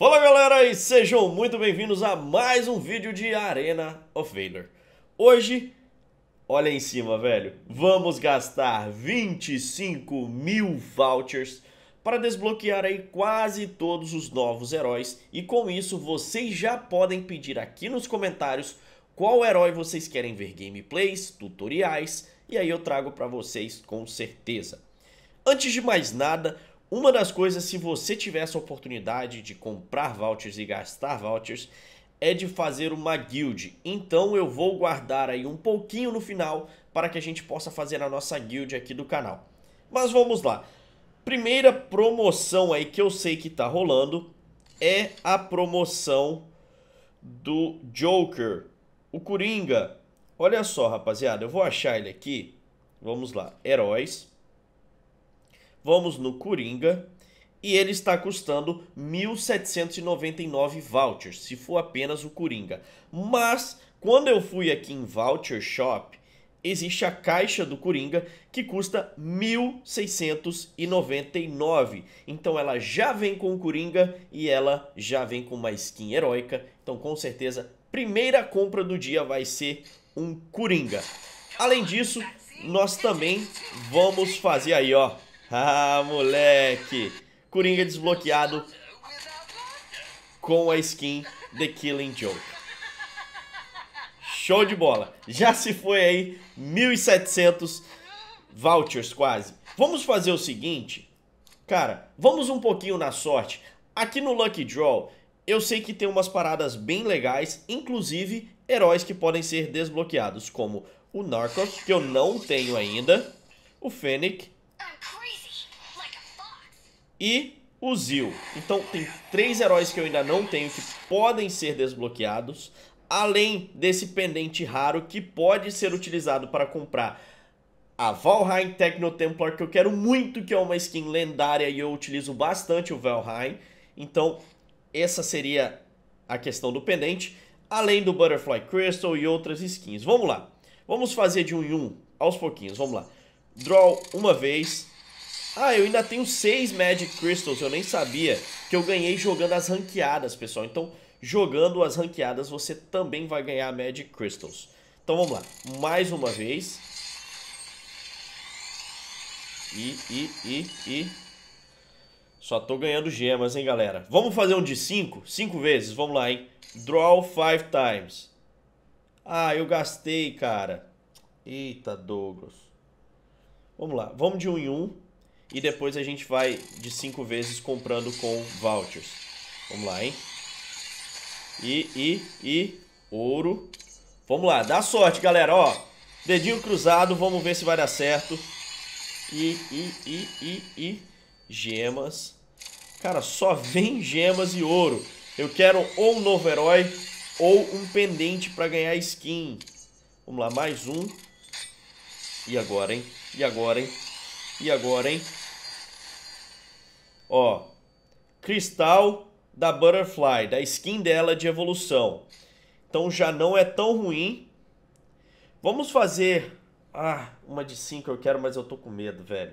Fala galera e sejam muito bem-vindos a mais um vídeo de Arena of Valor. Hoje, olha em cima velho, vamos gastar 25 mil vouchers para desbloquear aí quase todos os novos heróis e com isso vocês já podem pedir aqui nos comentários qual herói vocês querem ver gameplays, tutoriais e aí eu trago para vocês com certeza. Antes de mais nada, uma das coisas, se você tiver essa oportunidade de comprar vouchers e gastar vouchers, é de fazer uma guild. Então eu vou guardar aí um pouquinho no final para que a gente possa fazer a nossa guild aqui do canal. Mas vamos lá. Primeira promoção aí que eu sei que tá rolando é a promoção do Joker, o Coringa. Olha só, rapaziada, eu vou achar ele aqui. Vamos lá, heróis. Vamos no Coringa. E ele está custando 1.799 vouchers, se for apenas o Coringa. Mas, quando eu fui aqui em Voucher Shop, existe a caixa do Coringa que custa 1.699. Então ela já vem com o Coringa e ela já vem com uma skin heróica. Então com certeza, primeira compra do dia vai ser um Coringa. Além disso, nós também vamos fazer aí, ó, ah, moleque! Coringa desbloqueado com a skin The Killing Joke. Show de bola! Já se foi aí 1.700 vouchers quase. Vamos fazer o seguinte, cara, vamos um pouquinho na sorte. Aqui no Lucky Draw, eu sei que tem umas paradas bem legais, inclusive heróis que podem ser desbloqueados, como o Narcos, que eu não tenho ainda, o Fennec e o Zil. Então tem três heróis que eu ainda não tenho que podem ser desbloqueados, além desse pendente raro que pode ser utilizado para comprar a Valheim Templar que eu quero muito, que é uma skin lendária e eu utilizo bastante o Valheim. Então, essa seria a questão do pendente, além do Butterfly Crystal e outras skins. Vamos lá, vamos fazer de um em um, aos pouquinhos, vamos lá. Draw uma vez, ah, eu ainda tenho seis Magic Crystals, eu nem sabia que eu ganhei jogando as ranqueadas, pessoal. Então, jogando as ranqueadas, você também vai ganhar Magic Crystals. Então, vamos lá. Mais uma vez. E, e, e, e... Só tô ganhando gemas, hein, galera. Vamos fazer um de cinco? Cinco vezes, vamos lá, hein. Draw five times. Ah, eu gastei, cara. Eita, Douglas. Vamos lá, vamos de um em um. E depois a gente vai de 5 vezes comprando com vouchers. Vamos lá, hein? E, e, e, ouro. Vamos lá, dá sorte, galera, ó. Dedinho cruzado, vamos ver se vai dar certo. E, e, e, e, e, gemas. Cara, só vem gemas e ouro. Eu quero ou um novo herói ou um pendente para ganhar skin. Vamos lá, mais um. E agora, hein? E agora, hein? E agora, hein? Ó, cristal da Butterfly, da skin dela de evolução. Então já não é tão ruim. Vamos fazer... Ah, uma de 5 eu quero, mas eu tô com medo, velho.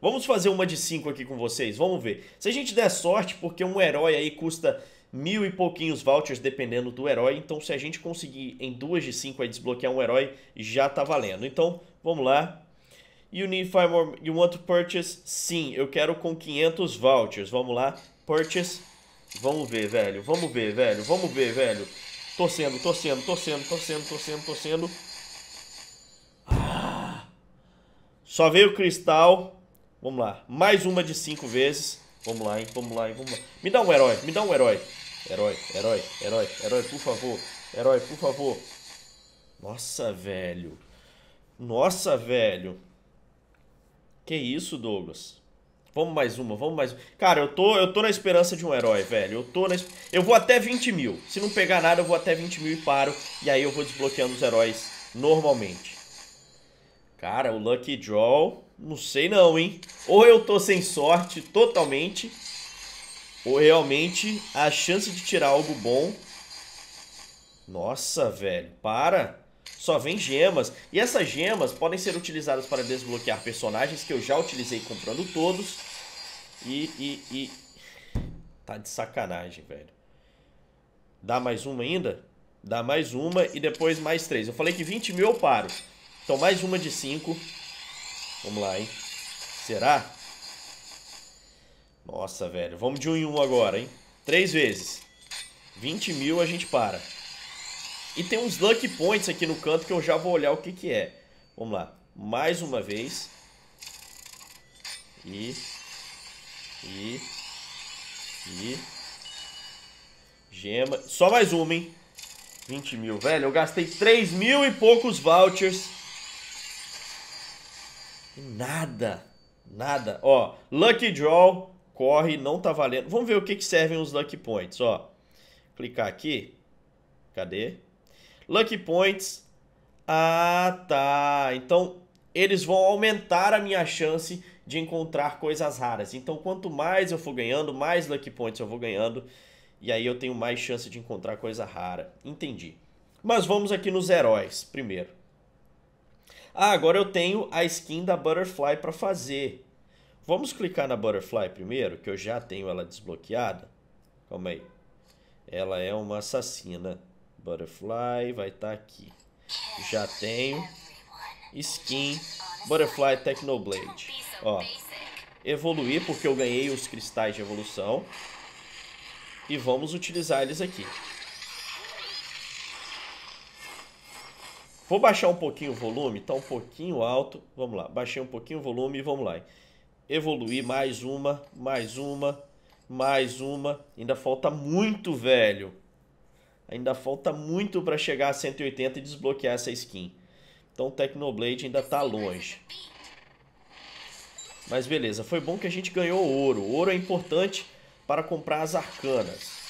Vamos fazer uma de 5 aqui com vocês, vamos ver. Se a gente der sorte, porque um herói aí custa mil e pouquinhos vouchers dependendo do herói, então se a gente conseguir em duas de 5 aí desbloquear um herói, já tá valendo. Então, vamos lá. You need five more. You want to purchase? Sim, eu quero com 500 vouchers. Vamos lá. Purchase. Vamos ver, velho. Vamos ver, velho. Vamos ver, velho. Torcendo, torcendo, torcendo, torcendo, torcendo, torcendo. Ah, só veio o cristal. Vamos lá. Mais uma de cinco vezes. Vamos lá, hein? Vamos lá, hein? Vamos lá. Me dá um herói, me dá um herói. Herói, herói, herói, herói, por favor. Herói, por favor. Nossa, velho. Nossa, velho. Que isso, Douglas? Vamos mais uma, vamos mais uma. Cara, eu tô, eu tô na esperança de um herói, velho. Eu tô na. Eu vou até 20 mil. Se não pegar nada, eu vou até 20 mil e paro. E aí eu vou desbloqueando os heróis normalmente. Cara, o Lucky Draw. Não sei não, hein? Ou eu tô sem sorte totalmente. Ou realmente a chance de tirar algo bom. Nossa, velho. Para só vem gemas, e essas gemas podem ser utilizadas para desbloquear personagens que eu já utilizei comprando todos. E, e, e... Tá de sacanagem, velho. Dá mais uma ainda? Dá mais uma e depois mais três. Eu falei que 20 mil eu paro. Então mais uma de cinco. Vamos lá, hein? Será? Nossa, velho. Vamos de um em um agora, hein? Três vezes. 20 mil a gente para. E tem uns lucky points aqui no canto que eu já vou olhar o que que é. Vamos lá. Mais uma vez. E... E... E... Gema. Só mais uma, hein? 20 mil. Velho, eu gastei 3 mil e poucos vouchers. E nada. Nada. Ó, Lucky Draw. Corre, não tá valendo. Vamos ver o que, que servem os Lucky Points, ó. Clicar aqui. Cadê? Lucky Points. Ah, tá. Então, eles vão aumentar a minha chance de encontrar coisas raras. Então, quanto mais eu for ganhando, mais Lucky Points eu vou ganhando. E aí eu tenho mais chance de encontrar coisa rara. Entendi. Mas vamos aqui nos heróis primeiro. Ah, agora eu tenho a skin da Butterfly para fazer. Vamos clicar na Butterfly primeiro, que eu já tenho ela desbloqueada. Calma aí. Ela é uma assassina. Butterfly vai estar tá aqui. Já tenho. Skin Butterfly Technoblade. Ó, evoluir porque eu ganhei os cristais de evolução. E vamos utilizar eles aqui. Vou baixar um pouquinho o volume, tá um pouquinho alto. Vamos lá, baixei um pouquinho o volume e vamos lá. Evoluir mais uma, mais uma, mais uma. Ainda falta muito, velho. Ainda falta muito para chegar a 180 e desbloquear essa skin. Então o Technoblade ainda está longe. Mas beleza, foi bom que a gente ganhou ouro. ouro é importante para comprar as arcanas.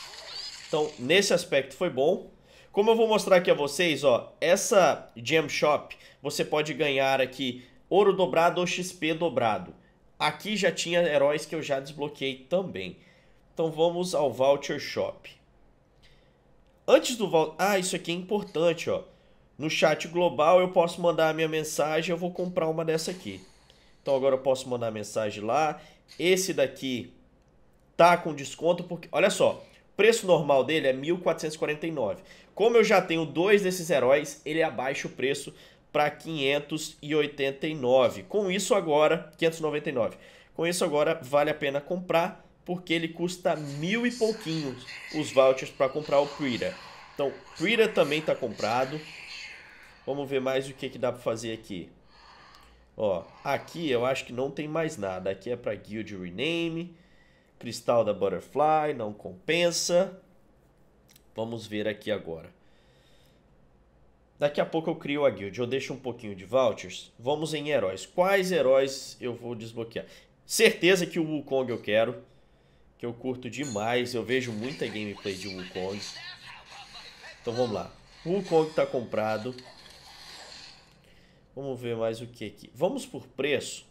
Então, nesse aspecto foi bom. Como eu vou mostrar aqui a vocês, ó, essa Gem Shop, você pode ganhar aqui ouro dobrado ou XP dobrado. Aqui já tinha heróis que eu já desbloqueei também. Então vamos ao Voucher Shop. Antes do voto, Ah, isso aqui é importante, ó. No chat global eu posso mandar a minha mensagem, eu vou comprar uma dessa aqui. Então agora eu posso mandar mensagem lá. Esse daqui tá com desconto porque, olha só, preço normal dele é 1449. Como eu já tenho dois desses heróis, ele abaixa o preço para 589. Com isso agora, 599. Com isso agora vale a pena comprar porque ele custa mil e pouquinhos os vouchers para comprar o Prira. Então, Prira também está comprado. Vamos ver mais o que, que dá para fazer aqui. Ó, aqui eu acho que não tem mais nada. Aqui é para Guild Rename, Cristal da Butterfly, não compensa. Vamos ver aqui agora. Daqui a pouco eu crio a guild, eu deixo um pouquinho de vouchers. Vamos em heróis. Quais heróis eu vou desbloquear? Certeza que o Wukong eu quero que eu curto demais, eu vejo muita gameplay de Wukong. Então vamos lá. Wukong está comprado. Vamos ver mais o que aqui. Vamos por preço.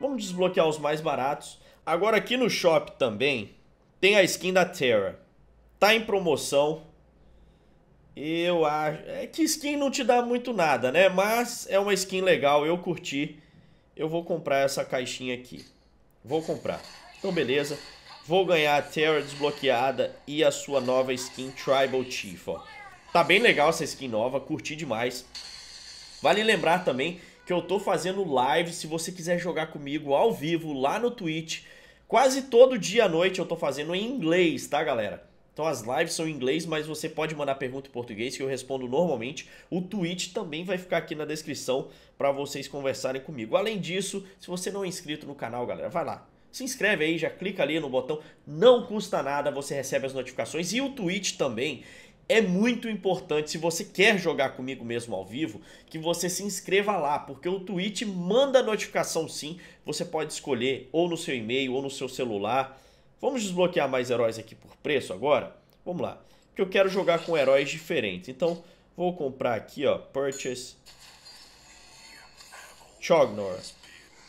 Vamos desbloquear os mais baratos. Agora aqui no shop também tem a skin da Terra. Tá em promoção. Eu acho. É que skin não te dá muito nada, né? Mas é uma skin legal, eu curti. Eu vou comprar essa caixinha aqui. Vou comprar. Então, beleza. Vou ganhar a Terra desbloqueada e a sua nova skin Tribal Chief, ó. Tá bem legal essa skin nova, curti demais. Vale lembrar também que eu tô fazendo live, se você quiser jogar comigo ao vivo lá no Twitch. Quase todo dia à noite eu tô fazendo em inglês, tá galera? Então as lives são em inglês, mas você pode mandar pergunta em português que eu respondo normalmente. O Twitch também vai ficar aqui na descrição para vocês conversarem comigo. Além disso, se você não é inscrito no canal, galera, vai lá se inscreve aí, já clica ali no botão, não custa nada, você recebe as notificações e o Twitch também. É muito importante, se você quer jogar comigo mesmo ao vivo, que você se inscreva lá, porque o Twitch manda notificação sim, você pode escolher ou no seu e-mail ou no seu celular. Vamos desbloquear mais heróis aqui por preço agora? Vamos lá, porque eu quero jogar com heróis diferentes. Então, vou comprar aqui, ó, Purchase Chognor.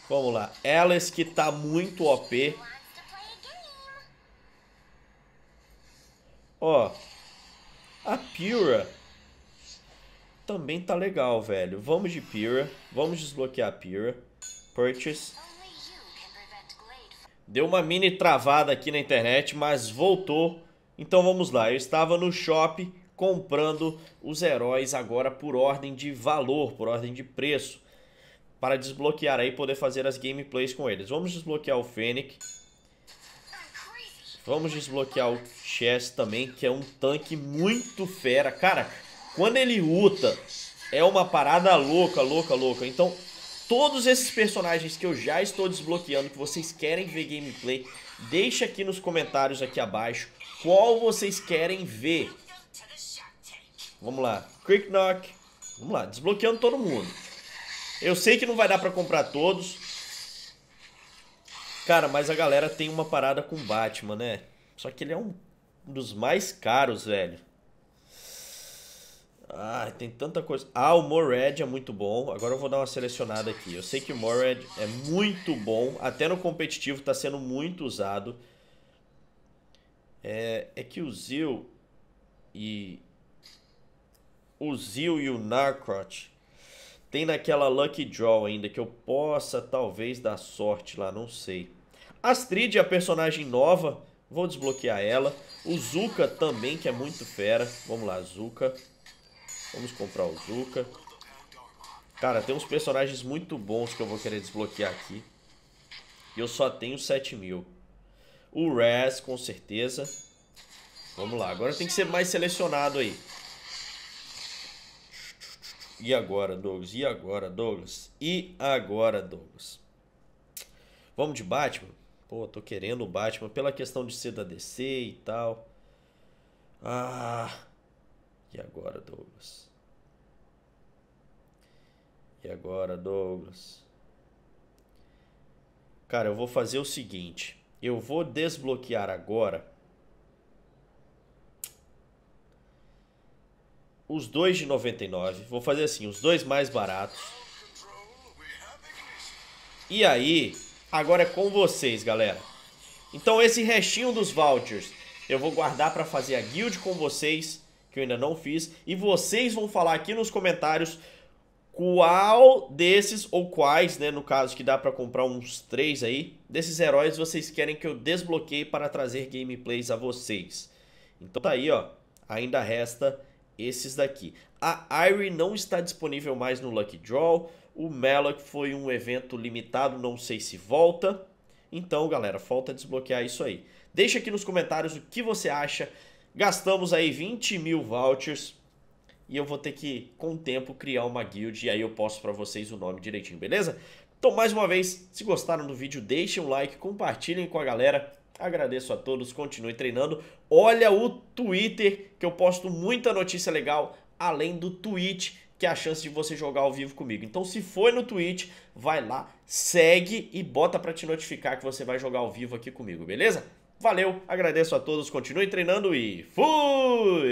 Vamos lá. Alice que tá muito OP. Ó. A Pura também tá legal, velho. Vamos de Pura. Vamos desbloquear a Pura. Purchase. Deu uma mini travada aqui na internet, mas voltou. Então vamos lá. Eu estava no shopping comprando os heróis agora por ordem de valor, por ordem de preço para desbloquear aí e poder fazer as gameplays com eles. Vamos desbloquear o Fennec. Vamos desbloquear o Chess também, que é um tanque muito fera. Cara, quando ele luta, é uma parada louca, louca, louca. Então, todos esses personagens que eu já estou desbloqueando, que vocês querem ver gameplay, deixa aqui nos comentários aqui abaixo qual vocês querem ver. Vamos lá. Quick Knock. Vamos lá, desbloqueando todo mundo. Eu sei que não vai dar para comprar todos. Cara, mas a galera tem uma parada com Batman, né? Só que ele é um dos mais caros, velho. Ah, tem tanta coisa. Ah, o Morad é muito bom. Agora eu vou dar uma selecionada aqui. Eu sei que o Morad é muito bom. Até no competitivo está sendo muito usado. É, é que o Zil e... O Zil e o Narcrot tem naquela Lucky Draw ainda que eu possa talvez dar sorte lá, não sei. Astrid é a personagem nova, vou desbloquear ela. O Zuka também, que é muito fera. Vamos lá, Zuka. Vamos comprar o Zuka. Cara, tem uns personagens muito bons que eu vou querer desbloquear aqui. E eu só tenho 7 mil. O Raz, com certeza. Vamos lá, agora tem que ser mais selecionado aí. E agora, Douglas? E agora, Douglas? E agora, Douglas? Vamos de Batman? Pô, tô querendo o Batman pela questão de ser da DC e tal. Ah! E agora, Douglas? E agora, Douglas? Cara, eu vou fazer o seguinte. Eu vou desbloquear agora os dois de 99. Vou fazer assim, os dois mais baratos. E aí, agora é com vocês, galera. Então esse restinho dos vouchers eu vou guardar para fazer a guild com vocês, que eu ainda não fiz. E vocês vão falar aqui nos comentários qual desses, ou quais, né, no caso que dá para comprar uns três aí, desses heróis vocês querem que eu desbloqueie para trazer gameplays a vocês. Então tá aí, ó, ainda resta esses daqui. A Irie não está disponível mais no Lucky Draw. O Malak foi um evento limitado, não sei se volta. Então, galera, falta desbloquear isso aí. Deixa aqui nos comentários o que você acha. Gastamos aí 20 mil vouchers. E eu vou ter que, com o tempo, criar uma guild. E aí eu posto para vocês o nome direitinho, beleza? Então, mais uma vez, se gostaram do vídeo, deixem um like, compartilhem com a galera. Agradeço a todos, continue treinando. Olha o Twitter, que eu posto muita notícia legal, além do Twitch, que é a chance de você jogar ao vivo comigo. Então, se foi no Twitch, vai lá, segue e bota para te notificar que você vai jogar ao vivo aqui comigo, beleza? Valeu, agradeço a todos, continue treinando e fui!